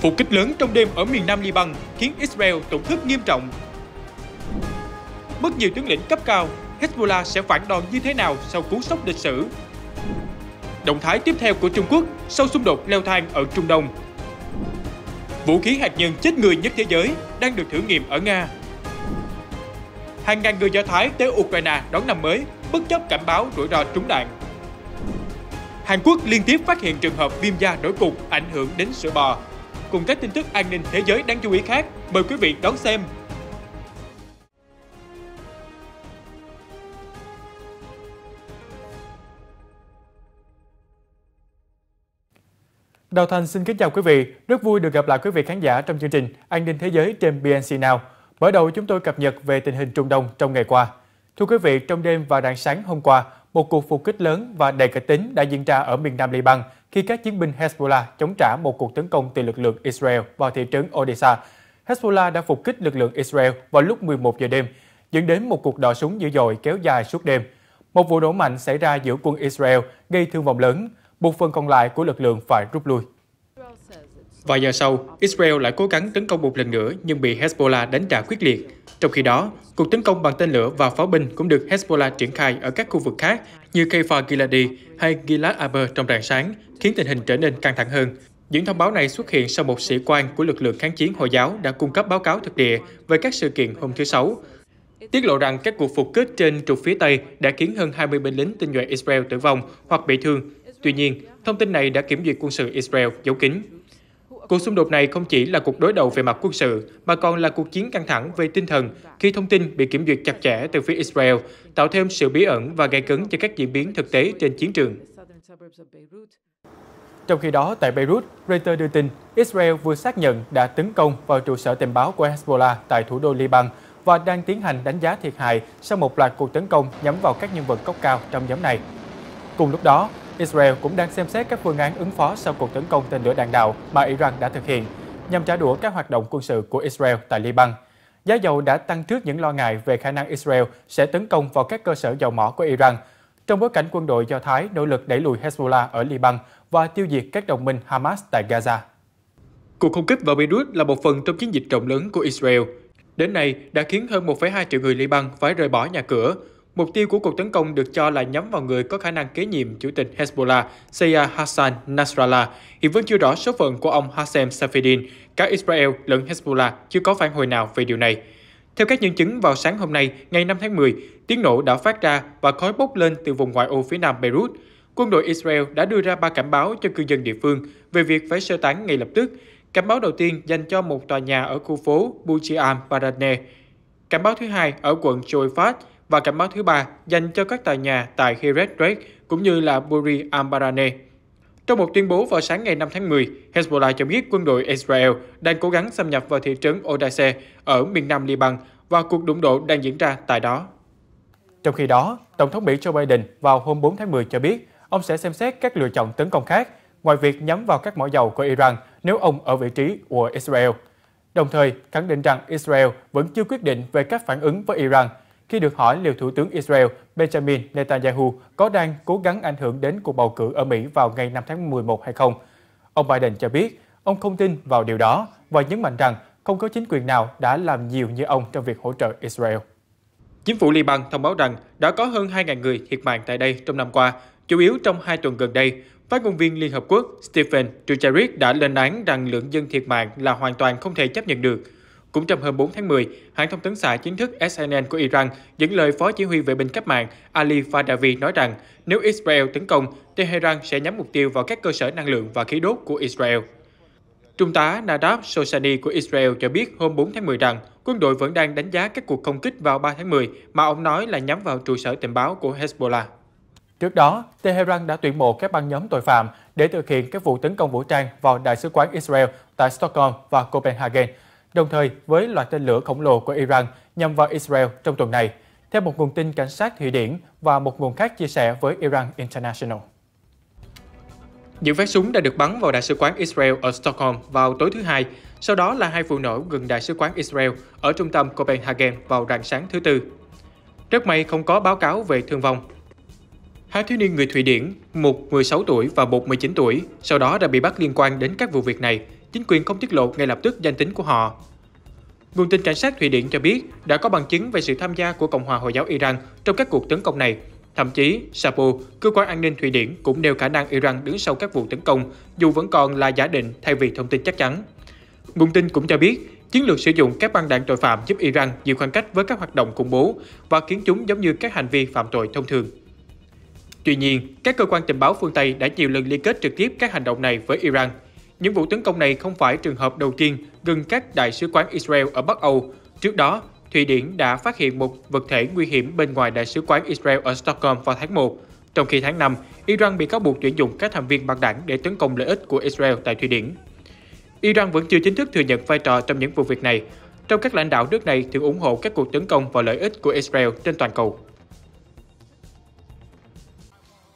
Phục kích lớn trong đêm ở miền Nam Liban khiến Israel tổn thất nghiêm trọng. Mất nhiều tướng lĩnh cấp cao, Hezbollah sẽ phản đòn như thế nào sau cú sốc lịch sử? Động thái tiếp theo của Trung Quốc sau xung đột leo thang ở Trung Đông. Vũ khí hạt nhân chết người nhất thế giới đang được thử nghiệm ở Nga. Hàng ngàn người Do Thái tới Ukraine đón năm mới bất chấp cảnh báo rủi ro trúng đạn. Hàn Quốc liên tiếp phát hiện trường hợp viêm da nổi cục ảnh hưởng đến sữa bò, cùng các tin tức an ninh thế giới đáng chú ý khác. Mời quý vị đón xem. Đào Thành xin kính chào quý vị. Rất vui được gặp lại quý vị khán giả trong chương trình An ninh Thế giới trên BNC Now. Mở đầu chúng tôi cập nhật về tình hình Trung Đông trong ngày qua. Thưa quý vị, trong đêm và rạng sáng hôm qua, một cuộc phục kích lớn và đầy kịch tính đã diễn ra ở miền nam Liban khi các chiến binh Hezbollah chống trả một cuộc tấn công từ lực lượng Israel vào thị trấn Odessa. Hezbollah đã phục kích lực lượng Israel vào lúc 11 giờ đêm, dẫn đến một cuộc đọ súng dữ dội kéo dài suốt đêm. Một vụ nổ mạnh xảy ra giữa quân Israel gây thương vong lớn, buộc phần còn lại của lực lượng phải rút lui. Vài giờ sau, Israel lại cố gắng tấn công một lần nữa nhưng bị Hezbollah đánh trả quyết liệt. Trong khi đó, cuộc tấn công bằng tên lửa và pháo binh cũng được Hezbollah triển khai ở các khu vực khác như Kfar Giladi hay Gilad Aber trong rạng sáng, khiến tình hình trở nên căng thẳng hơn. Những thông báo này xuất hiện sau một sĩ quan của lực lượng kháng chiến Hồi giáo đã cung cấp báo cáo thực địa về các sự kiện hôm thứ Sáu. Tiết lộ rằng các cuộc phục kích trên trục phía Tây đã khiến hơn 20 binh lính tinh nhuệ Israel tử vong hoặc bị thương. Tuy nhiên, thông tin này đã kiểm duyệt quân sự Israel giấu kín. Cuộc xung đột này không chỉ là cuộc đối đầu về mặt quân sự, mà còn là cuộc chiến căng thẳng về tinh thần khi thông tin bị kiểm duyệt chặt chẽ từ phía Israel, tạo thêm sự bí ẩn và gây cứng cho các diễn biến thực tế trên chiến trường. Trong khi đó, tại Beirut, Reuters đưa tin Israel vừa xác nhận đã tấn công vào trụ sở tình báo của Hezbollah tại thủ đô Liban và đang tiến hành đánh giá thiệt hại sau một loạt cuộc tấn công nhắm vào các nhân vật cấp cao trong nhóm này. Cùng lúc đó, Israel cũng đang xem xét các phương án ứng phó sau cuộc tấn công tên lửa đạn đạo mà Iran đã thực hiện, nhằm trả đũa các hoạt động quân sự của Israel tại Liban. Giá dầu đã tăng trước những lo ngại về khả năng Israel sẽ tấn công vào các cơ sở dầu mỏ của Iran, trong bối cảnh quân đội Do Thái nỗ lực đẩy lùi Hezbollah ở Liban và tiêu diệt các đồng minh Hamas tại Gaza. Cuộc không kích vào Beirut là một phần trong chiến dịch rộng lớn của Israel. Đến nay, đã khiến hơn 1,2 triệu người Liban phải rời bỏ nhà cửa, Mục tiêu của cuộc tấn công được cho là nhắm vào người có khả năng kế nhiệm chủ tịch Hezbollah Sayyid Hassan Nasrallah. Hiện vẫn chưa rõ số phận của ông Hassan Safedin. Các Israel lẫn Hezbollah chưa có phản hồi nào về điều này. Theo các nhân chứng, vào sáng hôm nay, ngày 5 tháng 10, tiếng nổ đã phát ra và khói bốc lên từ vùng ngoại ô phía nam Beirut. Quân đội Israel đã đưa ra ba cảnh báo cho cư dân địa phương về việc phải sơ tán ngay lập tức. Cảnh báo đầu tiên dành cho một tòa nhà ở khu phố Bujiam Baradne. Cảnh báo thứ hai ở quận Joyfat và cảnh báo thứ ba dành cho các tòa nhà tại Hiret Rek cũng như là Buri Ambarane. Trong một tuyên bố vào sáng ngày 5 tháng 10, Hezbollah cho biết quân đội Israel đang cố gắng xâm nhập vào thị trấn Odace ở miền nam Liban và cuộc đụng độ đang diễn ra tại đó. Trong khi đó, Tổng thống Mỹ Joe Biden vào hôm 4 tháng 10 cho biết ông sẽ xem xét các lựa chọn tấn công khác ngoài việc nhắm vào các mỏ dầu của Iran nếu ông ở vị trí của Israel. Đồng thời, khẳng định rằng Israel vẫn chưa quyết định về các phản ứng với Iran – khi được hỏi liệu Thủ tướng Israel Benjamin Netanyahu có đang cố gắng ảnh hưởng đến cuộc bầu cử ở Mỹ vào ngày 5 tháng 11 hay không. Ông Biden cho biết ông không tin vào điều đó và nhấn mạnh rằng không có chính quyền nào đã làm nhiều như ông trong việc hỗ trợ Israel. Chính phủ Liban thông báo rằng đã có hơn 2.000 người thiệt mạng tại đây trong năm qua, chủ yếu trong hai tuần gần đây. Phát ngôn viên Liên Hợp Quốc Stephen Dujarric đã lên án rằng lượng dân thiệt mạng là hoàn toàn không thể chấp nhận được – cũng trong hôm 4 tháng 10, hãng thông tấn xã chính thức SNN của Iran dẫn lời Phó Chỉ huy Vệ binh cách mạng Ali Fadavi nói rằng nếu Israel tấn công, Tehran sẽ nhắm mục tiêu vào các cơ sở năng lượng và khí đốt của Israel. Trung tá Nadav Sosani của Israel cho biết hôm 4 tháng 10 rằng quân đội vẫn đang đánh giá các cuộc không kích vào 3 tháng 10 mà ông nói là nhắm vào trụ sở tình báo của Hezbollah. Trước đó, Tehran đã tuyển mộ các băng nhóm tội phạm để thực hiện các vụ tấn công vũ trang vào Đại sứ quán Israel tại Stockholm và Copenhagen – đồng thời với loạt tên lửa khổng lồ của Iran nhằm vào Israel trong tuần này, theo một nguồn tin cảnh sát Thụy Điển và một nguồn khác chia sẻ với Iran International. Những phát súng đã được bắn vào Đại sứ quán Israel ở Stockholm vào tối thứ Hai, sau đó là hai vụ nổ gần Đại sứ quán Israel ở trung tâm Copenhagen vào rạng sáng thứ Tư. Rất may không có báo cáo về thương vong. Hai thiếu niên người Thụy Điển, một 16 tuổi và một 19 tuổi, sau đó đã bị bắt liên quan đến các vụ việc này chính quyền không tiết lộ ngay lập tức danh tính của họ. Nguồn tin cảnh sát Thụy Điển cho biết đã có bằng chứng về sự tham gia của Cộng hòa Hồi giáo Iran trong các cuộc tấn công này. Thậm chí, SAPO, cơ quan an ninh Thụy Điển cũng nêu khả năng Iran đứng sau các vụ tấn công, dù vẫn còn là giả định thay vì thông tin chắc chắn. Nguồn tin cũng cho biết, chiến lược sử dụng các băng đảng tội phạm giúp Iran giữ khoảng cách với các hoạt động khủng bố và khiến chúng giống như các hành vi phạm tội thông thường. Tuy nhiên, các cơ quan tình báo phương Tây đã nhiều lần liên kết trực tiếp các hành động này với Iran – những vụ tấn công này không phải trường hợp đầu tiên gần các đại sứ quán Israel ở Bắc Âu. Trước đó, Thụy Điển đã phát hiện một vật thể nguy hiểm bên ngoài đại sứ quán Israel ở Stockholm vào tháng 1. Trong khi tháng 5, Iran bị cáo buộc tuyển dụng các thành viên băng đảng để tấn công lợi ích của Israel tại Thụy Điển. Iran vẫn chưa chính thức thừa nhận vai trò trong những vụ việc này, trong các lãnh đạo nước này thường ủng hộ các cuộc tấn công vào lợi ích của Israel trên toàn cầu.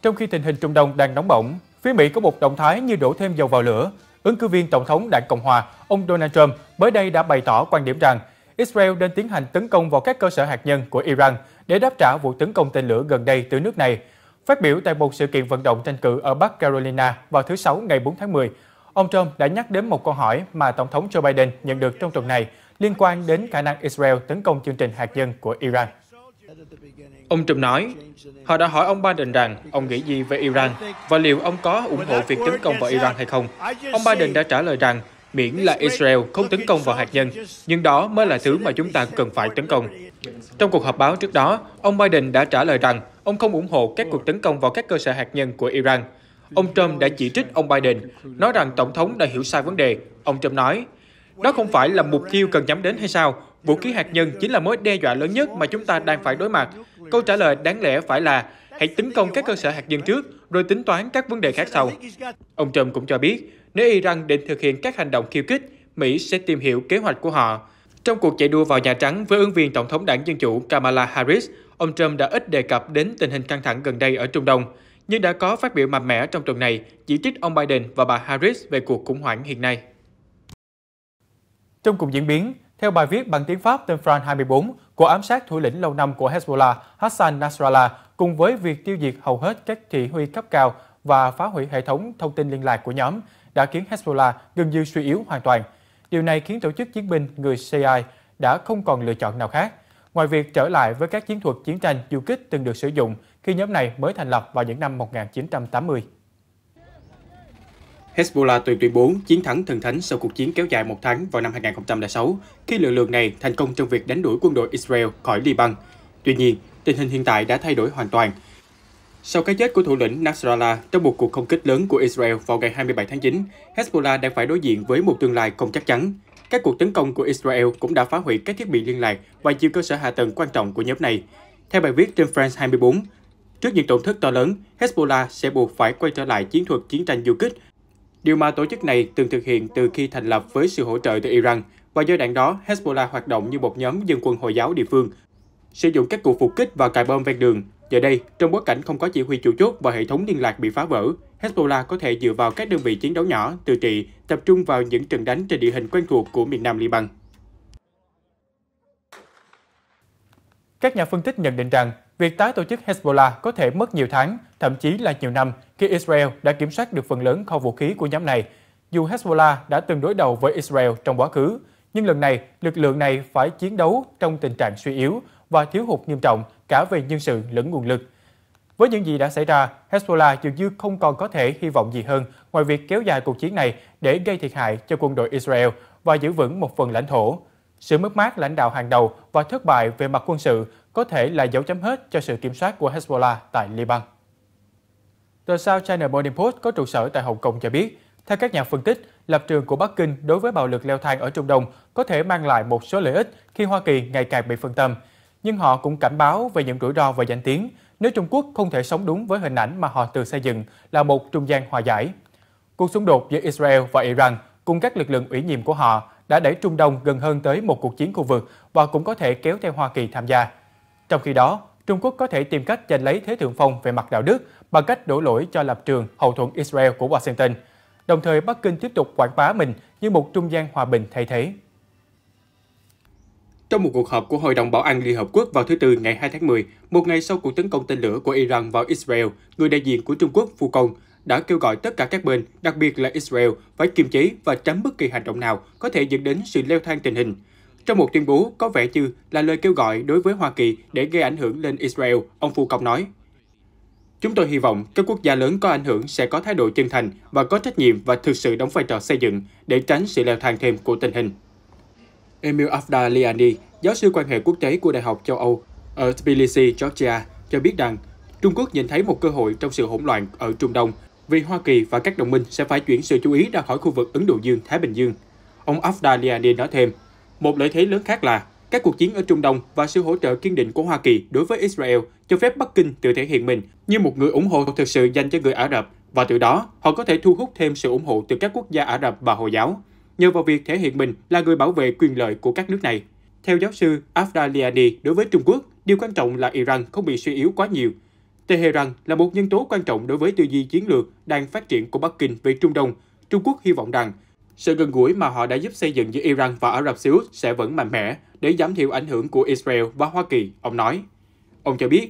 Trong khi tình hình Trung Đông đang nóng bỏng, phía Mỹ có một động thái như đổ thêm dầu vào lửa Ứng cử viên Tổng thống Đảng Cộng Hòa, ông Donald Trump mới đây đã bày tỏ quan điểm rằng Israel nên tiến hành tấn công vào các cơ sở hạt nhân của Iran để đáp trả vụ tấn công tên lửa gần đây từ nước này. Phát biểu tại một sự kiện vận động tranh cử ở Bắc Carolina vào thứ Sáu ngày 4 tháng 10, ông Trump đã nhắc đến một câu hỏi mà Tổng thống Joe Biden nhận được trong tuần này liên quan đến khả năng Israel tấn công chương trình hạt nhân của Iran. Ông Trump nói, họ đã hỏi ông Biden rằng ông nghĩ gì về Iran và liệu ông có ủng hộ việc tấn công vào Iran hay không. Ông Biden đã trả lời rằng miễn là Israel không tấn công vào hạt nhân, nhưng đó mới là thứ mà chúng ta cần phải tấn công. Trong cuộc họp báo trước đó, ông Biden đã trả lời rằng ông không ủng hộ các cuộc tấn công vào các cơ sở hạt nhân của Iran. Ông Trump đã chỉ trích ông Biden, nói rằng Tổng thống đã hiểu sai vấn đề. Ông Trump nói, đó không phải là mục tiêu cần nhắm đến hay sao? Vũ khí hạt nhân chính là mối đe dọa lớn nhất mà chúng ta đang phải đối mặt. Câu trả lời đáng lẽ phải là hãy tấn công các cơ sở hạt nhân trước, rồi tính toán các vấn đề khác sau. Ông Trump cũng cho biết, nếu Iran định thực hiện các hành động khiêu khích, Mỹ sẽ tìm hiểu kế hoạch của họ. Trong cuộc chạy đua vào Nhà Trắng với ứng viên Tổng thống đảng Dân Chủ Kamala Harris, ông Trump đã ít đề cập đến tình hình căng thẳng gần đây ở Trung Đông, nhưng đã có phát biểu mạnh mẽ trong tuần này chỉ trích ông Biden và bà Harris về cuộc khủng hoảng hiện nay. Trong cùng diễn biến, theo bài viết bằng tiếng Pháp tên France 24 của ám sát thủ lĩnh lâu năm của Hezbollah Hassan Nasrallah cùng với việc tiêu diệt hầu hết các thị huy cấp cao và phá hủy hệ thống thông tin liên lạc của nhóm đã khiến Hezbollah gần như suy yếu hoàn toàn. Điều này khiến tổ chức chiến binh người CIA đã không còn lựa chọn nào khác. Ngoài việc trở lại với các chiến thuật chiến tranh du kích từng được sử dụng khi nhóm này mới thành lập vào những năm 1980. Hezbollah từng tuyên bố chiến thắng thần thánh sau cuộc chiến kéo dài một tháng vào năm 2006, khi lực lượng này thành công trong việc đánh đuổi quân đội Israel khỏi Liban. Tuy nhiên, tình hình hiện tại đã thay đổi hoàn toàn. Sau cái chết của thủ lĩnh Nasrallah trong một cuộc không kích lớn của Israel vào ngày 27 tháng 9, Hezbollah đang phải đối diện với một tương lai không chắc chắn. Các cuộc tấn công của Israel cũng đã phá hủy các thiết bị liên lạc và nhiều cơ sở hạ tầng quan trọng của nhóm này. Theo bài viết trên France 24, Trước những tổn thất to lớn, Hezbollah sẽ buộc phải quay trở lại chiến thuật chiến tranh du kích điều mà tổ chức này từng thực hiện từ khi thành lập với sự hỗ trợ từ Iran. và giai đoạn đó, Hezbollah hoạt động như một nhóm dân quân Hồi giáo địa phương, sử dụng các cuộc phục kích và cài bom ven đường. Giờ đây, trong bối cảnh không có chỉ huy chủ chốt và hệ thống liên lạc bị phá vỡ, Hezbollah có thể dựa vào các đơn vị chiến đấu nhỏ, tự trị, tập trung vào những trận đánh trên địa hình quen thuộc của miền nam Liban. Các nhà phân tích nhận định rằng, Việc tái tổ chức Hezbollah có thể mất nhiều tháng, thậm chí là nhiều năm khi Israel đã kiểm soát được phần lớn kho vũ khí của nhóm này. Dù Hezbollah đã từng đối đầu với Israel trong quá khứ, nhưng lần này lực lượng này phải chiến đấu trong tình trạng suy yếu và thiếu hụt nghiêm trọng cả về nhân sự lẫn nguồn lực. Với những gì đã xảy ra, Hezbollah dường như không còn có thể hy vọng gì hơn ngoài việc kéo dài cuộc chiến này để gây thiệt hại cho quân đội Israel và giữ vững một phần lãnh thổ. Sự mất mát lãnh đạo hàng đầu và thất bại về mặt quân sự có thể là dấu chấm hết cho sự kiểm soát của Hezbollah tại Liban. Tờ Sao China Morning Post có trụ sở tại Hồng Kông cho biết, theo các nhà phân tích, lập trường của Bắc Kinh đối với bạo lực leo thang ở Trung Đông có thể mang lại một số lợi ích khi Hoa Kỳ ngày càng bị phân tâm. Nhưng họ cũng cảnh báo về những rủi ro và danh tiếng nếu Trung Quốc không thể sống đúng với hình ảnh mà họ tự xây dựng là một trung gian hòa giải. Cuộc xung đột giữa Israel và Iran cùng các lực lượng ủy nhiệm của họ đã đẩy Trung Đông gần hơn tới một cuộc chiến khu vực và cũng có thể kéo theo Hoa Kỳ tham gia. Trong khi đó, Trung Quốc có thể tìm cách giành lấy thế thượng phong về mặt đạo đức bằng cách đổ lỗi cho lập trường hậu thuẫn Israel của Washington, đồng thời Bắc Kinh tiếp tục quảng bá mình như một trung gian hòa bình thay thế. Trong một cuộc họp của Hội đồng Bảo an Liên Hợp Quốc vào thứ Tư ngày 2 tháng 10, một ngày sau cuộc tấn công tên lửa của Iran vào Israel, người đại diện của Trung Quốc Phu Công đã kêu gọi tất cả các bên, đặc biệt là Israel, phải kiềm chế và tránh bất kỳ hành động nào có thể dẫn đến sự leo thang tình hình. Trong một tuyên bố có vẻ như là lời kêu gọi đối với Hoa Kỳ để gây ảnh hưởng lên Israel, ông Phu Công nói. Chúng tôi hy vọng các quốc gia lớn có ảnh hưởng sẽ có thái độ chân thành và có trách nhiệm và thực sự đóng vai trò xây dựng để tránh sự leo thang thêm của tình hình. Emil Afdaliani, giáo sư quan hệ quốc tế của Đại học châu Âu ở Tbilisi, Georgia, cho biết rằng Trung Quốc nhìn thấy một cơ hội trong sự hỗn loạn ở Trung Đông vì Hoa Kỳ và các đồng minh sẽ phải chuyển sự chú ý ra khỏi khu vực Ấn Độ Dương-Thái Bình Dương. Ông Afdaliani nói thêm, một lợi thế lớn khác là các cuộc chiến ở Trung Đông và sự hỗ trợ kiên định của Hoa Kỳ đối với Israel cho phép Bắc Kinh tự thể hiện mình như một người ủng hộ thực sự dành cho người Ả Rập và từ đó họ có thể thu hút thêm sự ủng hộ từ các quốc gia Ả Rập và Hồi giáo nhờ vào việc thể hiện mình là người bảo vệ quyền lợi của các nước này. Theo giáo sư Afdaliani, đối với Trung Quốc, điều quan trọng là Iran không bị suy yếu quá nhiều Tehran là một nhân tố quan trọng đối với tư duy chiến lược đang phát triển của Bắc Kinh về Trung Đông. Trung Quốc hy vọng rằng sự gần gũi mà họ đã giúp xây dựng giữa Iran và Ả Rập Xê Út sẽ vẫn mạnh mẽ để giảm thiểu ảnh hưởng của Israel và Hoa Kỳ, ông nói. Ông cho biết,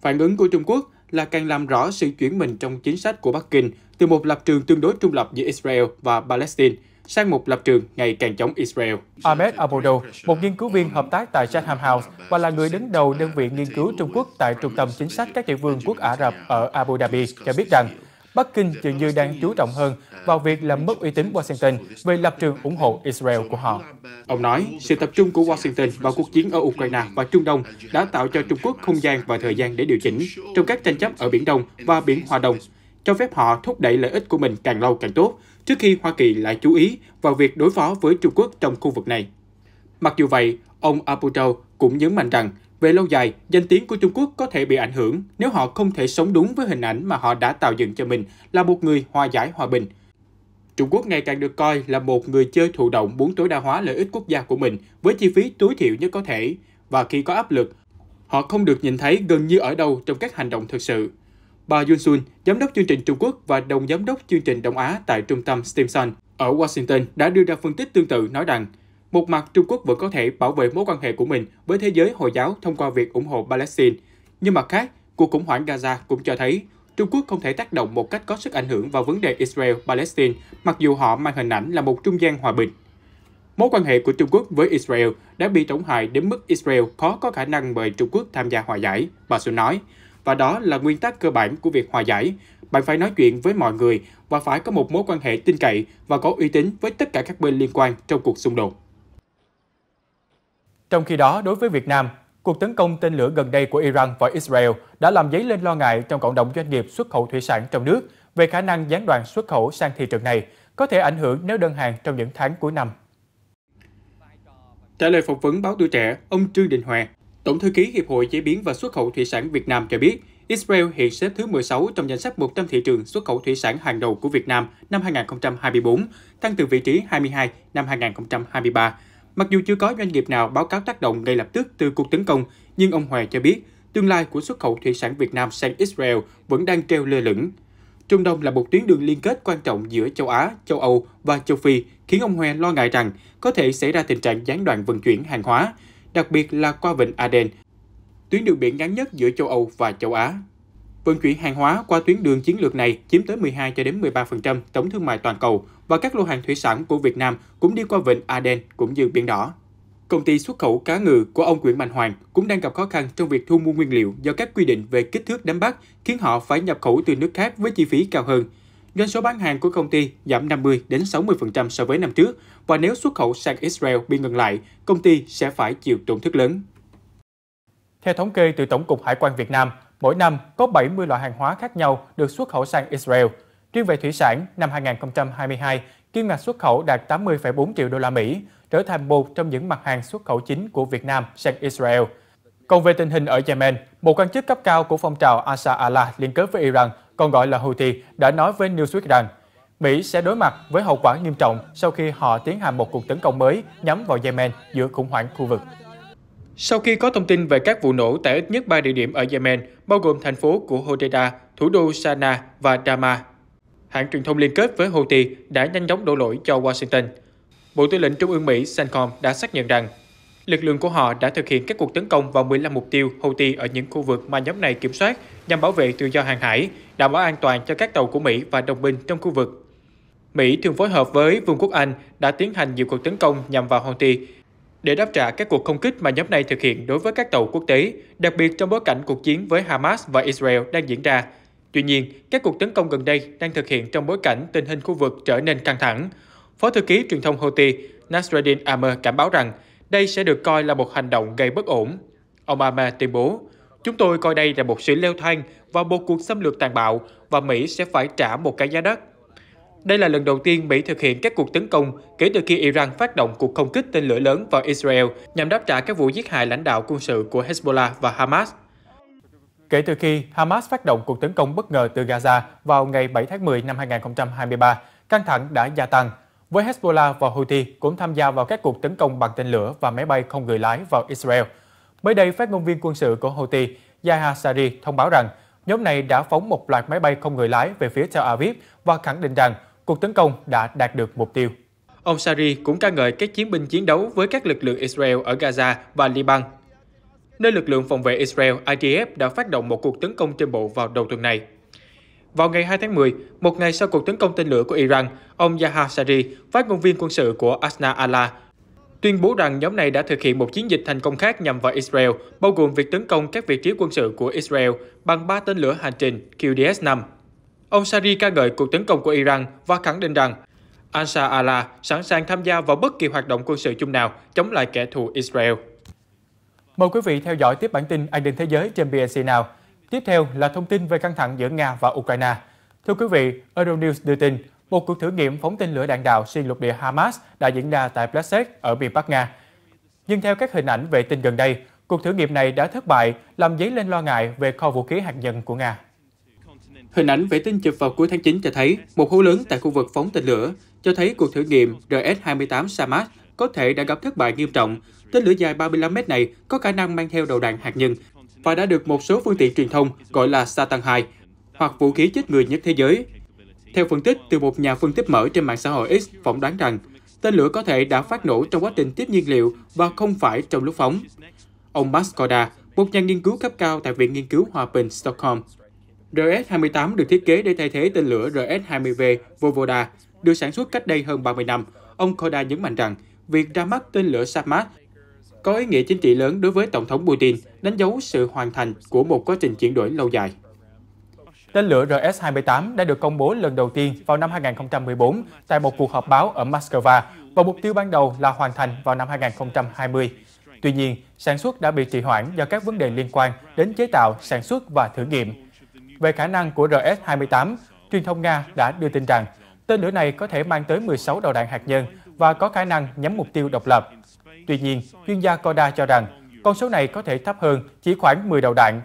phản ứng của Trung Quốc là càng làm rõ sự chuyển mình trong chính sách của Bắc Kinh từ một lập trường tương đối trung lập giữa Israel và Palestine – sang một lập trường ngày càng chống Israel. Ahmed Abodo, một nghiên cứu viên hợp tác tại Chatham House và là người đứng đầu đơn vị nghiên cứu Trung Quốc tại Trung tâm Chính sách các tiểu vương quốc Ả Rập ở Abu Dhabi, cho biết rằng Bắc Kinh dường như đang chú trọng hơn vào việc làm mất uy tín Washington về lập trường ủng hộ Israel của họ. Ông nói, sự tập trung của Washington vào cuộc chiến ở Ukraine và Trung Đông đã tạo cho Trung Quốc không gian và thời gian để điều chỉnh trong các tranh chấp ở Biển Đông và Biển Hoa Đông, cho phép họ thúc đẩy lợi ích của mình càng lâu càng tốt trước khi Hoa Kỳ lại chú ý vào việc đối phó với Trung Quốc trong khu vực này. Mặc dù vậy, ông Aputo cũng nhấn mạnh rằng về lâu dài, danh tiếng của Trung Quốc có thể bị ảnh hưởng nếu họ không thể sống đúng với hình ảnh mà họ đã tạo dựng cho mình là một người hòa giải hòa bình. Trung Quốc ngày càng được coi là một người chơi thụ động muốn tối đa hóa lợi ích quốc gia của mình với chi phí tối thiểu nhất có thể, và khi có áp lực, họ không được nhìn thấy gần như ở đâu trong các hành động thực sự. Bà Yun Sun, giám đốc chương trình Trung Quốc và đồng giám đốc chương trình Đông Á tại trung tâm Stimson ở Washington đã đưa ra phân tích tương tự nói rằng một mặt Trung Quốc vẫn có thể bảo vệ mối quan hệ của mình với thế giới Hồi giáo thông qua việc ủng hộ Palestine. Nhưng mặt khác, cuộc khủng hoảng Gaza cũng cho thấy Trung Quốc không thể tác động một cách có sức ảnh hưởng vào vấn đề Israel-Palestine, mặc dù họ mang hình ảnh là một trung gian hòa bình. Mối quan hệ của Trung Quốc với Israel đã bị tổn hại đến mức Israel khó có khả năng mời Trung Quốc tham gia hòa giải, bà Xuân nói và đó là nguyên tắc cơ bản của việc hòa giải. Bạn phải nói chuyện với mọi người và phải có một mối quan hệ tin cậy và có uy tín với tất cả các bên liên quan trong cuộc xung đột. Trong khi đó, đối với Việt Nam, cuộc tấn công tên lửa gần đây của Iran vào Israel đã làm dấy lên lo ngại trong cộng đồng doanh nghiệp xuất khẩu thủy sản trong nước về khả năng gián đoạn xuất khẩu sang thị trường này có thể ảnh hưởng nếu đơn hàng trong những tháng cuối năm. Trả lời phỏng vấn báo tuổi trẻ, ông Trương Đình Hòa, Tổng thư ký Hiệp hội Chế biến và Xuất khẩu Thủy sản Việt Nam cho biết, Israel hiện xếp thứ 16 trong danh sách 100 thị trường xuất khẩu thủy sản hàng đầu của Việt Nam năm 2024, tăng từ vị trí 22 năm 2023. Mặc dù chưa có doanh nghiệp nào báo cáo tác động ngay lập tức từ cuộc tấn công, nhưng ông Hoài cho biết tương lai của xuất khẩu thủy sản Việt Nam sang Israel vẫn đang treo lơ lửng. Trung Đông là một tuyến đường liên kết quan trọng giữa châu Á, châu Âu và châu Phi, khiến ông Hoe lo ngại rằng có thể xảy ra tình trạng gián đoạn vận chuyển hàng hóa đặc biệt là qua vịnh Aden, tuyến đường biển ngắn nhất giữa châu Âu và châu Á. Vận chuyển hàng hóa qua tuyến đường chiến lược này chiếm tới 12 cho đến 13% tổng thương mại toàn cầu và các lô hàng thủy sản của Việt Nam cũng đi qua vịnh Aden cũng như biển đỏ. Công ty xuất khẩu cá ngừ của ông Nguyễn Mạnh Hoàng cũng đang gặp khó khăn trong việc thu mua nguyên liệu do các quy định về kích thước đánh bắt khiến họ phải nhập khẩu từ nước khác với chi phí cao hơn doanh số bán hàng của công ty giảm 50 đến 60% so với năm trước và nếu xuất khẩu sang Israel bị ngừng lại, công ty sẽ phải chịu tổn thất lớn. Theo thống kê từ Tổng cục Hải quan Việt Nam, mỗi năm có 70 loại hàng hóa khác nhau được xuất khẩu sang Israel. Riêng về thủy sản, năm 2022, kim ngạch xuất khẩu đạt 80,4 triệu đô la Mỹ, trở thành một trong những mặt hàng xuất khẩu chính của Việt Nam sang Israel. Còn về tình hình ở Yemen, một quan chức cấp cao của phong trào Asa Allah liên kết với Iran còn gọi là Houthi, đã nói với Newsweek rằng Mỹ sẽ đối mặt với hậu quả nghiêm trọng sau khi họ tiến hành một cuộc tấn công mới nhắm vào Yemen giữa khủng hoảng khu vực. Sau khi có thông tin về các vụ nổ tại ít nhất 3 địa điểm ở Yemen, bao gồm thành phố của Hodeida, thủ đô Sana và Dama, hãng truyền thông liên kết với Houthi đã nhanh chóng đổ lỗi cho Washington. Bộ Tư lệnh Trung ương Mỹ CENTCOM đã xác nhận rằng lực lượng của họ đã thực hiện các cuộc tấn công vào 15 mục tiêu Houthi ở những khu vực mà nhóm này kiểm soát nhằm bảo vệ tự do hàng hải, đảm bảo an toàn cho các tàu của Mỹ và đồng minh trong khu vực. Mỹ thường phối hợp với Vương quốc Anh đã tiến hành nhiều cuộc tấn công nhằm vào Houthi để đáp trả các cuộc không kích mà nhóm này thực hiện đối với các tàu quốc tế, đặc biệt trong bối cảnh cuộc chiến với Hamas và Israel đang diễn ra. Tuy nhiên, các cuộc tấn công gần đây đang thực hiện trong bối cảnh tình hình khu vực trở nên căng thẳng. Phó thư ký truyền thông Houthi Nasreddin Amr cảnh báo rằng đây sẽ được coi là một hành động gây bất ổn. Ông Obama tuyên bố, Chúng tôi coi đây là một sự leo thang và một cuộc xâm lược tàn bạo và Mỹ sẽ phải trả một cái giá đắt. Đây là lần đầu tiên Mỹ thực hiện các cuộc tấn công kể từ khi Iran phát động cuộc không kích tên lửa lớn vào Israel nhằm đáp trả các vụ giết hại lãnh đạo quân sự của Hezbollah và Hamas. Kể từ khi Hamas phát động cuộc tấn công bất ngờ từ Gaza vào ngày 7 tháng 10 năm 2023, căng thẳng đã gia tăng với Hezbollah và Houthi cũng tham gia vào các cuộc tấn công bằng tên lửa và máy bay không người lái vào Israel. Mới đây, phát ngôn viên quân sự của Houthi Yahya Sari thông báo rằng nhóm này đã phóng một loạt máy bay không người lái về phía Tel Aviv và khẳng định rằng cuộc tấn công đã đạt được mục tiêu. Ông Sari cũng ca ngợi các chiến binh chiến đấu với các lực lượng Israel ở Gaza và Liban, nơi lực lượng phòng vệ Israel IDF đã phát động một cuộc tấn công trên bộ vào đầu tuần này. Vào ngày 2 tháng 10, một ngày sau cuộc tấn công tên lửa của Iran, ông Yahya Sari, phát ngôn viên quân sự của Asna Allah, tuyên bố rằng nhóm này đã thực hiện một chiến dịch thành công khác nhằm vào Israel, bao gồm việc tấn công các vị trí quân sự của Israel bằng ba tên lửa hành trình QDS-5. Ông Sari ca ngợi cuộc tấn công của Iran và khẳng định rằng Ansar Allah sẵn sàng tham gia vào bất kỳ hoạt động quân sự chung nào chống lại kẻ thù Israel. Mời quý vị theo dõi tiếp bản tin An ninh Thế giới trên BNC Now. Tiếp theo là thông tin về căng thẳng giữa Nga và Ukraine. Thưa quý vị, Euronews đưa tin, một cuộc thử nghiệm phóng tên lửa đạn đạo xuyên lục địa Hamas đã diễn ra tại Plesetsk ở miền Bắc Nga. Nhưng theo các hình ảnh vệ tinh gần đây, cuộc thử nghiệm này đã thất bại, làm dấy lên lo ngại về kho vũ khí hạt nhân của Nga. Hình ảnh vệ tinh chụp vào cuối tháng 9 cho thấy một hố lớn tại khu vực phóng tên lửa, cho thấy cuộc thử nghiệm RS-28 Samas có thể đã gặp thất bại nghiêm trọng. Tên lửa dài 35 mét này có khả năng mang theo đầu đạn hạt nhân và đã được một số phương tiện truyền thông gọi là Satan 2 hoặc vũ khí chết người nhất thế giới. Theo phân tích từ một nhà phân tích mở trên mạng xã hội X phỏng đoán rằng tên lửa có thể đã phát nổ trong quá trình tiếp nhiên liệu và không phải trong lúc phóng. Ông Max Korda, một nhà nghiên cứu cấp cao tại Viện Nghiên cứu Hòa bình Stockholm, RS-28 được thiết kế để thay thế tên lửa RS-20V Vovoda, được sản xuất cách đây hơn 30 năm. Ông Koda nhấn mạnh rằng, việc ra mắt tên lửa Sarmat có ý nghĩa chính trị lớn đối với Tổng thống Putin, đánh dấu sự hoàn thành của một quá trình chuyển đổi lâu dài. Tên lửa RS-28 đã được công bố lần đầu tiên vào năm 2014 tại một cuộc họp báo ở Moscow và mục tiêu ban đầu là hoàn thành vào năm 2020. Tuy nhiên, sản xuất đã bị trì hoãn do các vấn đề liên quan đến chế tạo, sản xuất và thử nghiệm. Về khả năng của RS-28, truyền thông Nga đã đưa tin rằng tên lửa này có thể mang tới 16 đầu đạn hạt nhân và có khả năng nhắm mục tiêu độc lập. Tuy nhiên, chuyên gia Koda cho rằng con số này có thể thấp hơn chỉ khoảng 10 đầu đạn.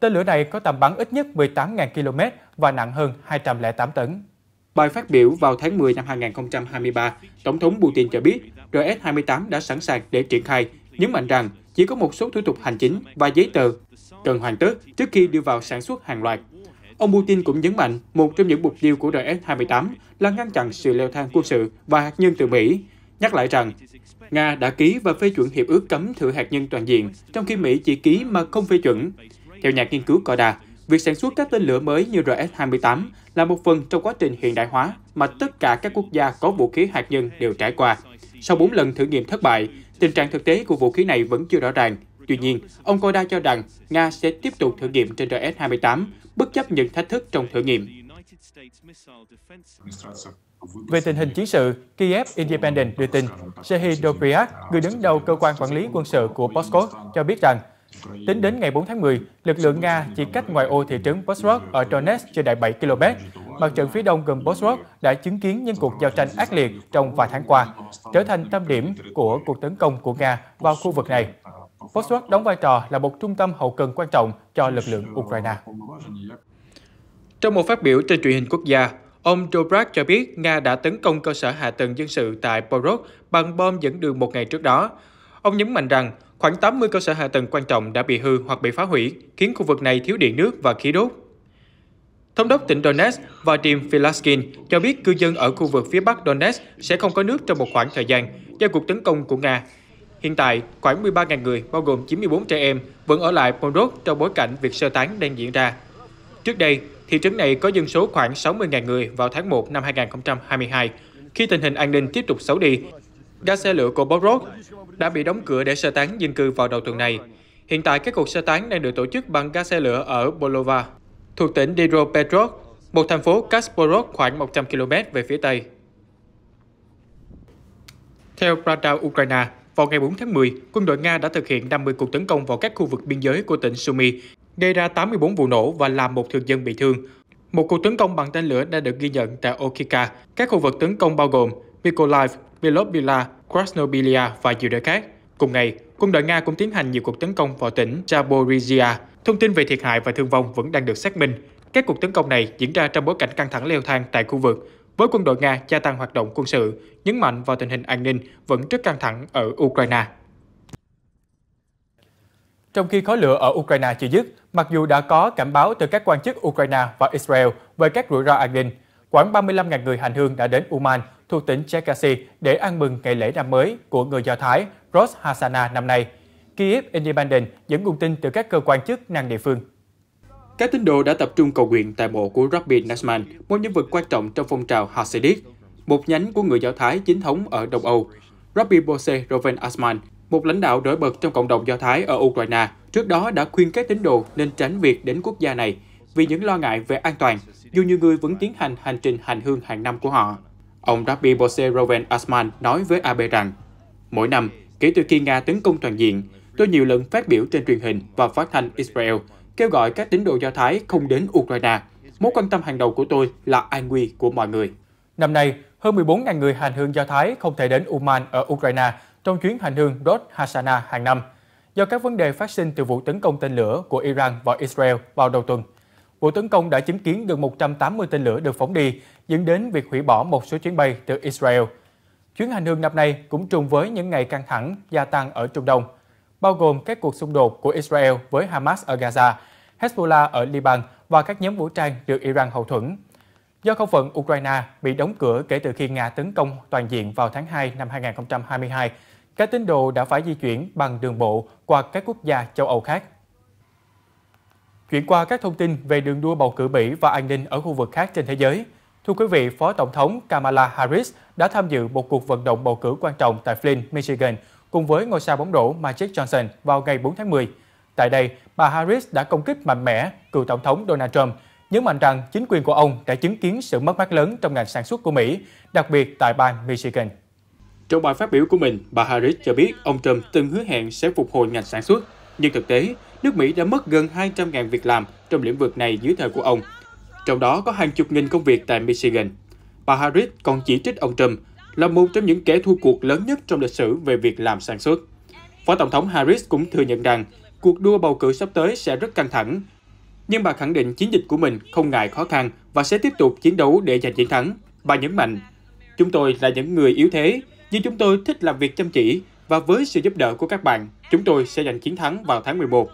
Tên lửa này có tầm bắn ít nhất 18.000 km và nặng hơn 208 tấn. Bài phát biểu vào tháng 10 năm 2023, Tổng thống Putin cho biết RS-28 đã sẵn sàng để triển khai, nhấn mạnh rằng chỉ có một số thủ tục hành chính và giấy tờ cần hoàn tất trước khi đưa vào sản xuất hàng loạt. Ông Putin cũng nhấn mạnh một trong những mục tiêu của RS-28 là ngăn chặn sự leo thang quân sự và hạt nhân từ Mỹ, nhắc lại rằng Nga đã ký và phê chuẩn hiệp ước cấm thử hạt nhân toàn diện, trong khi Mỹ chỉ ký mà không phê chuẩn. Theo nhà nghiên cứu Corda, việc sản xuất các tên lửa mới như RS-28 là một phần trong quá trình hiện đại hóa mà tất cả các quốc gia có vũ khí hạt nhân đều trải qua. Sau 4 lần thử nghiệm thất bại, tình trạng thực tế của vũ khí này vẫn chưa rõ ràng. Tuy nhiên, ông Corda cho rằng Nga sẽ tiếp tục thử nghiệm trên RS-28 bất chấp những thách thức trong thử nghiệm. Về tình hình chiến sự, Kiev Independent đưa tin Serhiy Dobryak, người đứng đầu cơ quan quản lý quân sự của Pskov, cho biết rằng Tính đến ngày 4 tháng 10, lực lượng Nga chỉ cách ngoài ô thị trấn Postrov ở Donetsk chưa đầy 7 km. Mặt trận phía đông gần Postrov đã chứng kiến những cuộc giao tranh ác liệt trong vài tháng qua, trở thành tâm điểm của cuộc tấn công của Nga vào khu vực này. Postwat đóng vai trò là một trung tâm hậu cần quan trọng cho lực lượng Ukraine. Trong một phát biểu trên truyền hình quốc gia, ông Dobrak cho biết Nga đã tấn công cơ sở hạ tầng dân sự tại Porot bằng bom dẫn đường một ngày trước đó. Ông nhấn mạnh rằng khoảng 80 cơ sở hạ tầng quan trọng đã bị hư hoặc bị phá hủy, khiến khu vực này thiếu điện nước và khí đốt. Thống đốc tỉnh Donetsk Vadim Filaskin cho biết cư dân ở khu vực phía bắc Donetsk sẽ không có nước trong một khoảng thời gian do cuộc tấn công của Nga, Hiện tại, khoảng 13.000 người, bao gồm 94 trẻ em, vẫn ở lại Ponros trong bối cảnh việc sơ tán đang diễn ra. Trước đây, thị trấn này có dân số khoảng 60.000 người vào tháng 1 năm 2022. Khi tình hình an ninh tiếp tục xấu đi, ga xe lửa của Ponros đã bị đóng cửa để sơ tán dân cư vào đầu tuần này. Hiện tại, các cuộc sơ tán đang được tổ chức bằng ga xe lửa ở Bolova, thuộc tỉnh Dnipropetrovsk, một thành phố Kasparov khoảng 100 km về phía Tây. Theo Pravda Ukraine, vào ngày 4 tháng 10, quân đội Nga đã thực hiện 50 cuộc tấn công vào các khu vực biên giới của tỉnh Sumy, gây ra 84 vụ nổ và làm một thường dân bị thương. Một cuộc tấn công bằng tên lửa đã được ghi nhận tại Okika. Các khu vực tấn công bao gồm Mykolaiv, Bilobila, Krasnobilia và nhiều nơi khác. Cùng ngày, quân đội Nga cũng tiến hành nhiều cuộc tấn công vào tỉnh Zaporizhia. Thông tin về thiệt hại và thương vong vẫn đang được xác minh. Các cuộc tấn công này diễn ra trong bối cảnh căng thẳng leo thang tại khu vực, với quân đội Nga gia tăng hoạt động quân sự, nhấn mạnh vào tình hình an ninh vẫn rất căng thẳng ở Ukraine. Trong khi khói lửa ở Ukraine chưa dứt, mặc dù đã có cảnh báo từ các quan chức Ukraine và Israel về các rủi ro an ninh, khoảng 35.000 người hành hương đã đến Uman thuộc tỉnh Cherkasy để ăn mừng ngày lễ năm mới của người Do Thái Rosh Hashanah năm nay. Kiev Independent dẫn nguồn tin từ các cơ quan chức năng địa phương. Các tín đồ đã tập trung cầu nguyện tại mộ của Rabbi Nachman, một nhân vật quan trọng trong phong trào Hasidic, một nhánh của người Do Thái chính thống ở Đông Âu. Rabbi Bose Roven Asman, một lãnh đạo nổi bật trong cộng đồng Do Thái ở Ukraine, trước đó đã khuyên các tín đồ nên tránh việc đến quốc gia này vì những lo ngại về an toàn, dù nhiều người vẫn tiến hành hành trình hành hương hàng năm của họ. Ông Rabbi Bose Roven Asman nói với AB rằng, Mỗi năm, kể từ khi Nga tấn công toàn diện, tôi nhiều lần phát biểu trên truyền hình và phát thanh Israel kêu gọi các tín đồ Do Thái không đến Ukraine. Mối quan tâm hàng đầu của tôi là an nguy của mọi người. Năm nay, hơn 14.000 người hành hương Do Thái không thể đến Uman ở Ukraine trong chuyến hành hương Rosh Hashanah hàng năm do các vấn đề phát sinh từ vụ tấn công tên lửa của Iran vào Israel vào đầu tuần. Vụ tấn công đã chứng kiến gần 180 tên lửa được phóng đi, dẫn đến việc hủy bỏ một số chuyến bay từ Israel. Chuyến hành hương năm nay cũng trùng với những ngày căng thẳng gia tăng ở Trung Đông, bao gồm các cuộc xung đột của Israel với Hamas ở Gaza Hezbollah ở Liban và các nhóm vũ trang được Iran hậu thuẫn. Do không phận Ukraine bị đóng cửa kể từ khi Nga tấn công toàn diện vào tháng 2 năm 2022, các tín đồ đã phải di chuyển bằng đường bộ qua các quốc gia châu Âu khác. Chuyển qua các thông tin về đường đua bầu cử Mỹ và an ninh ở khu vực khác trên thế giới. Thưa quý vị, Phó Tổng thống Kamala Harris đã tham dự một cuộc vận động bầu cử quan trọng tại Flint, Michigan, cùng với ngôi sao bóng đổ Magic Johnson vào ngày 4 tháng 10. Tại đây, bà Harris đã công kích mạnh mẽ cựu Tổng thống Donald Trump, nhấn mạnh rằng chính quyền của ông đã chứng kiến sự mất mát lớn trong ngành sản xuất của Mỹ, đặc biệt tại bang Michigan. Trong bài phát biểu của mình, bà Harris cho biết ông Trump từng hứa hẹn sẽ phục hồi ngành sản xuất. Nhưng thực tế, nước Mỹ đã mất gần 200.000 việc làm trong lĩnh vực này dưới thời của ông. Trong đó có hàng chục nghìn công việc tại Michigan. Bà Harris còn chỉ trích ông Trump là một trong những kẻ thua cuộc lớn nhất trong lịch sử về việc làm sản xuất. Phó Tổng thống Harris cũng thừa nhận rằng cuộc đua bầu cử sắp tới sẽ rất căng thẳng. Nhưng bà khẳng định chiến dịch của mình không ngại khó khăn và sẽ tiếp tục chiến đấu để giành chiến thắng. Bà nhấn mạnh, chúng tôi là những người yếu thế, nhưng chúng tôi thích làm việc chăm chỉ và với sự giúp đỡ của các bạn, chúng tôi sẽ giành chiến thắng vào tháng 11.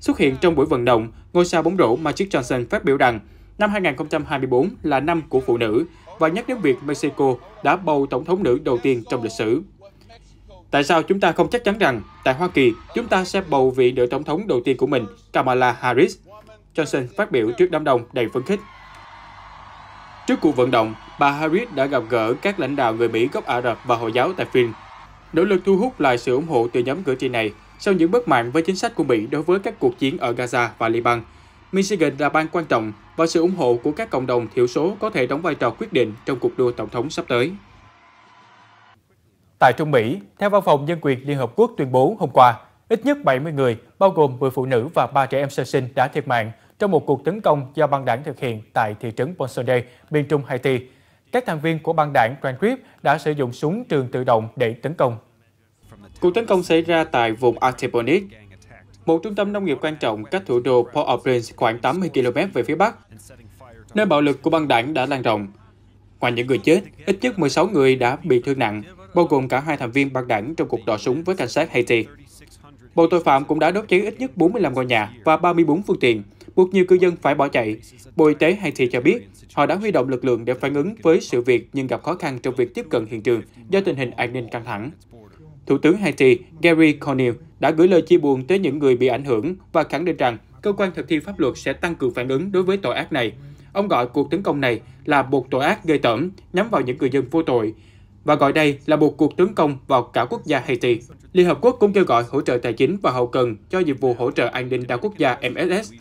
Xuất hiện trong buổi vận động, ngôi sao bóng rổ Magic Johnson phát biểu rằng năm 2024 là năm của phụ nữ và nhắc đến việc Mexico đã bầu tổng thống nữ đầu tiên trong lịch sử. Tại sao chúng ta không chắc chắn rằng tại Hoa Kỳ chúng ta sẽ bầu vị nữ tổng thống đầu tiên của mình, Kamala Harris? Johnson phát biểu trước đám đông đầy phấn khích. Trước cuộc vận động, bà Harris đã gặp gỡ các lãnh đạo người Mỹ gốc Ả Rập và Hồi giáo tại Phin. Nỗ lực thu hút lại sự ủng hộ từ nhóm cử tri này sau những bất mãn với chính sách của Mỹ đối với các cuộc chiến ở Gaza và Liban. Michigan là bang quan trọng và sự ủng hộ của các cộng đồng thiểu số có thể đóng vai trò quyết định trong cuộc đua tổng thống sắp tới. Tại Trung Mỹ, theo Văn phòng Nhân quyền Liên Hợp Quốc tuyên bố hôm qua, ít nhất 70 người, bao gồm 10 phụ nữ và 3 trẻ em sơ sinh đã thiệt mạng trong một cuộc tấn công do băng đảng thực hiện tại thị trấn Ponsonde, miền trung Haiti. Các thành viên của băng đảng Transcript đã sử dụng súng trường tự động để tấn công. Cuộc tấn công xảy ra tại vùng Artibonite, một trung tâm nông nghiệp quan trọng cách thủ đô Port-au-Prince khoảng 80 km về phía bắc, nơi bạo lực của băng đảng đã lan rộng. Ngoài những người chết, ít nhất 16 người đã bị thương nặng bao gồm cả hai thành viên băng đảng trong cuộc đọ súng với cảnh sát Haiti. Bọn tội phạm cũng đã đốt cháy ít nhất 45 ngôi nhà và 34 phương tiện, buộc nhiều cư dân phải bỏ chạy. Bộ Y tế Haiti cho biết họ đã huy động lực lượng để phản ứng với sự việc nhưng gặp khó khăn trong việc tiếp cận hiện trường do tình hình an ninh căng thẳng. Thủ tướng Haiti Gary Conil đã gửi lời chia buồn tới những người bị ảnh hưởng và khẳng định rằng cơ quan thực thi pháp luật sẽ tăng cường phản ứng đối với tội ác này. Ông gọi cuộc tấn công này là một tội ác gây tởm nhắm vào những người dân vô tội, và gọi đây là một cuộc tấn công vào cả quốc gia Haiti. Liên Hợp Quốc cũng kêu gọi hỗ trợ tài chính và hậu cần cho dịch vụ hỗ trợ an ninh đa quốc gia MSS,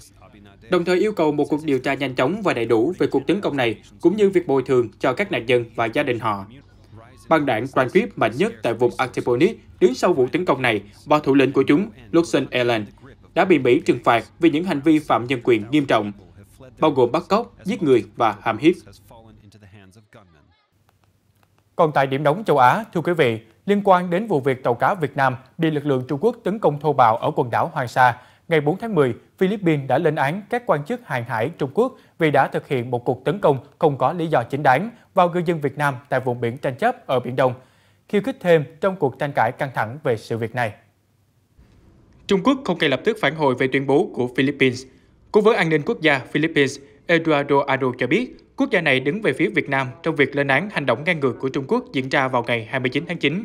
đồng thời yêu cầu một cuộc điều tra nhanh chóng và đầy đủ về cuộc tấn công này, cũng như việc bồi thường cho các nạn nhân và gia đình họ. Băng đảng Grand Grip mạnh nhất tại vùng Artibonite đứng sau vụ tấn công này và thủ lĩnh của chúng, Luxon Allen, đã bị Mỹ trừng phạt vì những hành vi phạm nhân quyền nghiêm trọng, bao gồm bắt cóc, giết người và hàm hiếp. Còn tại điểm nóng châu Á, thưa quý vị, liên quan đến vụ việc tàu cá Việt Nam bị lực lượng Trung Quốc tấn công thô bạo ở quần đảo Hoàng Sa, ngày 4 tháng 10, Philippines đã lên án các quan chức hàng hải Trung Quốc vì đã thực hiện một cuộc tấn công không có lý do chính đáng vào ngư dân Việt Nam tại vùng biển tranh chấp ở Biển Đông, khiêu khích thêm trong cuộc tranh cãi căng thẳng về sự việc này. Trung Quốc không ngay lập tức phản hồi về tuyên bố của Philippines. Cố vấn an ninh quốc gia Philippines Eduardo Ado cho biết Quốc gia này đứng về phía Việt Nam trong việc lên án hành động ngang ngược của Trung Quốc diễn ra vào ngày 29 tháng 9.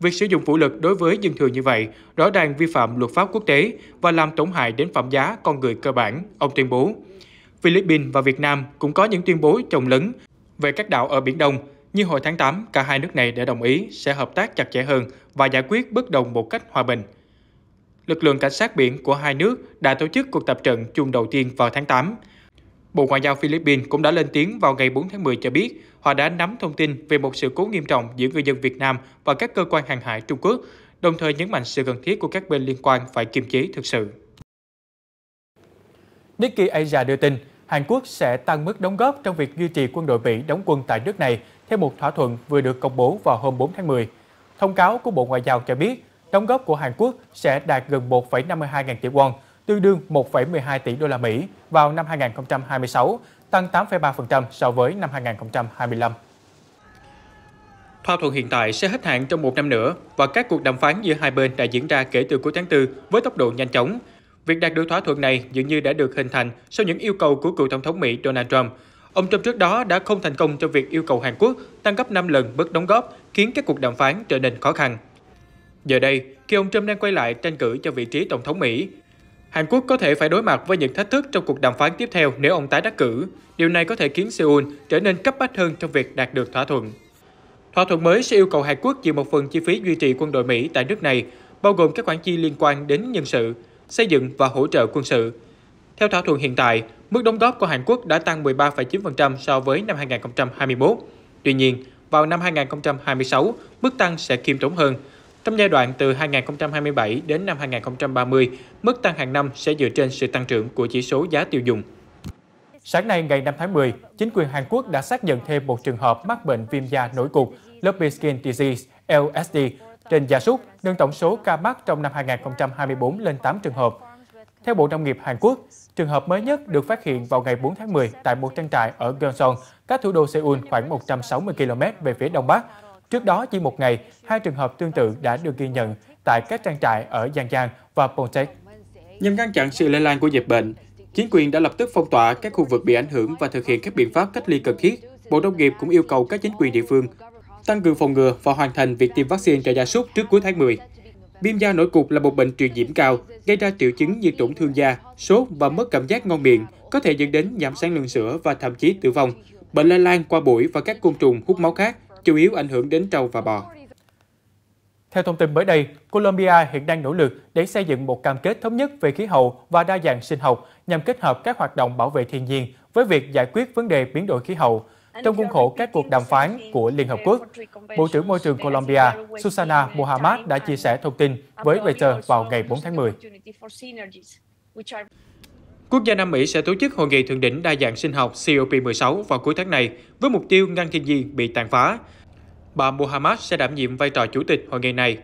Việc sử dụng vũ lực đối với dân thường như vậy rõ ràng vi phạm luật pháp quốc tế và làm tổn hại đến phẩm giá con người cơ bản, ông tuyên bố. Philippines và Việt Nam cũng có những tuyên bố chồng lấn về các đảo ở Biển Đông, nhưng hồi tháng 8, cả hai nước này đã đồng ý sẽ hợp tác chặt chẽ hơn và giải quyết bất đồng một cách hòa bình. Lực lượng cảnh sát biển của hai nước đã tổ chức cuộc tập trận chung đầu tiên vào tháng 8. Bộ Ngoại giao Philippines cũng đã lên tiếng vào ngày 4 tháng 10 cho biết họ đã nắm thông tin về một sự cố nghiêm trọng giữa người dân Việt Nam và các cơ quan hàng hải Trung Quốc, đồng thời nhấn mạnh sự cần thiết của các bên liên quan phải kiềm chế thực sự. Nikkei Asia đưa tin, Hàn Quốc sẽ tăng mức đóng góp trong việc duy trì quân đội Mỹ đóng quân tại nước này theo một thỏa thuận vừa được công bố vào hôm 4 tháng 10. Thông cáo của Bộ Ngoại giao cho biết, đóng góp của Hàn Quốc sẽ đạt gần 1,52 ngàn tỷ won, tương đương 1,12 tỷ đô la Mỹ vào năm 2026, tăng 8,3% so với năm 2025. Thỏa thuận hiện tại sẽ hết hạn trong một năm nữa và các cuộc đàm phán giữa hai bên đã diễn ra kể từ cuối tháng 4 với tốc độ nhanh chóng. Việc đạt được thỏa thuận này dường như đã được hình thành sau những yêu cầu của cựu Tổng thống Mỹ Donald Trump. Ông Trump trước đó đã không thành công trong việc yêu cầu Hàn Quốc tăng gấp 5 lần mức đóng góp, khiến các cuộc đàm phán trở nên khó khăn. Giờ đây, khi ông Trump đang quay lại tranh cử cho vị trí Tổng thống Mỹ, Hàn Quốc có thể phải đối mặt với những thách thức trong cuộc đàm phán tiếp theo nếu ông tái đắc cử. Điều này có thể khiến Seoul trở nên cấp bách hơn trong việc đạt được thỏa thuận. Thỏa thuận mới sẽ yêu cầu Hàn Quốc chịu một phần chi phí duy trì quân đội Mỹ tại nước này, bao gồm các khoản chi liên quan đến nhân sự, xây dựng và hỗ trợ quân sự. Theo thỏa thuận hiện tại, mức đóng góp của Hàn Quốc đã tăng 13,9% so với năm 2021. Tuy nhiên, vào năm 2026, mức tăng sẽ khiêm tốn hơn – trong giai đoạn từ 2027 đến năm 2030, mức tăng hàng năm sẽ dựa trên sự tăng trưởng của chỉ số giá tiêu dùng. Sáng nay ngày 5 tháng 10, chính quyền Hàn Quốc đã xác nhận thêm một trường hợp mắc bệnh viêm da nổi cục Lumpy Skin Disease LSD trên gia súc, nâng tổng số ca mắc trong năm 2024 lên 8 trường hợp. Theo Bộ Nông nghiệp Hàn Quốc, trường hợp mới nhất được phát hiện vào ngày 4 tháng 10 tại một trang trại ở Gyeongsang, cách thủ đô Seoul khoảng 160 km về phía đông bắc, Trước đó chỉ một ngày, hai trường hợp tương tự đã được ghi nhận tại các trang trại ở Giang Giang và Pontex. Nhằm ngăn chặn sự lây lan của dịch bệnh, chính quyền đã lập tức phong tỏa các khu vực bị ảnh hưởng và thực hiện các biện pháp cách ly cần thiết. Bộ Nông nghiệp cũng yêu cầu các chính quyền địa phương tăng cường phòng ngừa và hoàn thành việc tiêm vaccine cho gia súc trước cuối tháng 10. Viêm da nổi cục là một bệnh truyền nhiễm cao, gây ra triệu chứng như tổn thương da, sốt và mất cảm giác ngon miệng, có thể dẫn đến giảm sản lượng sữa và thậm chí tử vong. Bệnh lây lan qua bụi và các côn trùng hút máu khác chủ yếu ảnh hưởng đến trâu và bò. Theo thông tin mới đây, Colombia hiện đang nỗ lực để xây dựng một cam kết thống nhất về khí hậu và đa dạng sinh học nhằm kết hợp các hoạt động bảo vệ thiên nhiên với việc giải quyết vấn đề biến đổi khí hậu. Trong khuôn khổ các cuộc đàm phán của Liên Hợp Quốc, Bộ trưởng Môi trường Colombia Susana Muhammad đã chia sẻ thông tin với Reuters vào ngày 4 tháng 10. Quốc gia Nam Mỹ sẽ tổ chức hội nghị thượng đỉnh đa dạng sinh học COP16 vào cuối tháng này với mục tiêu ngăn thiên nhiên bị tàn phá. Bà Mohammed sẽ đảm nhiệm vai trò chủ tịch hội nghị này.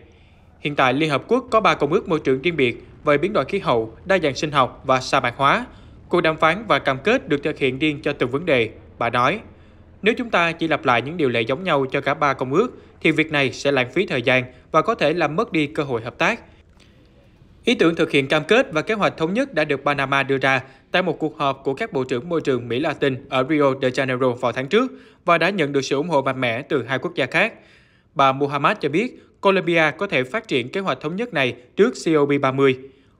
Hiện tại, Liên Hợp Quốc có 3 công ước môi trường riêng biệt về biến đổi khí hậu, đa dạng sinh học và sa mạc hóa. Cuộc đàm phán và cam kết được thực hiện riêng cho từng vấn đề, bà nói. Nếu chúng ta chỉ lặp lại những điều lệ giống nhau cho cả ba công ước, thì việc này sẽ lãng phí thời gian và có thể làm mất đi cơ hội hợp tác Ý tưởng thực hiện cam kết và kế hoạch thống nhất đã được Panama đưa ra tại một cuộc họp của các bộ trưởng môi trường Mỹ Latin ở Rio de Janeiro vào tháng trước và đã nhận được sự ủng hộ mạnh mẽ từ hai quốc gia khác. Bà Muhammad cho biết Colombia có thể phát triển kế hoạch thống nhất này trước COP30.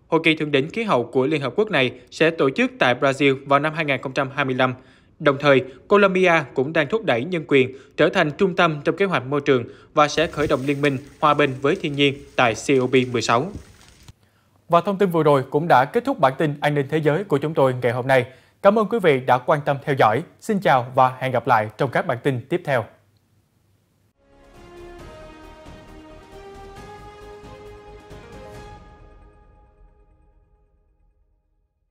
Hội nghị thượng đỉnh khí hậu của Liên Hợp Quốc này sẽ tổ chức tại Brazil vào năm 2025. Đồng thời, Colombia cũng đang thúc đẩy nhân quyền trở thành trung tâm trong kế hoạch môi trường và sẽ khởi động liên minh hòa bình với thiên nhiên tại COP16. Và thông tin vừa rồi cũng đã kết thúc bản tin an ninh thế giới của chúng tôi ngày hôm nay. Cảm ơn quý vị đã quan tâm theo dõi. Xin chào và hẹn gặp lại trong các bản tin tiếp theo.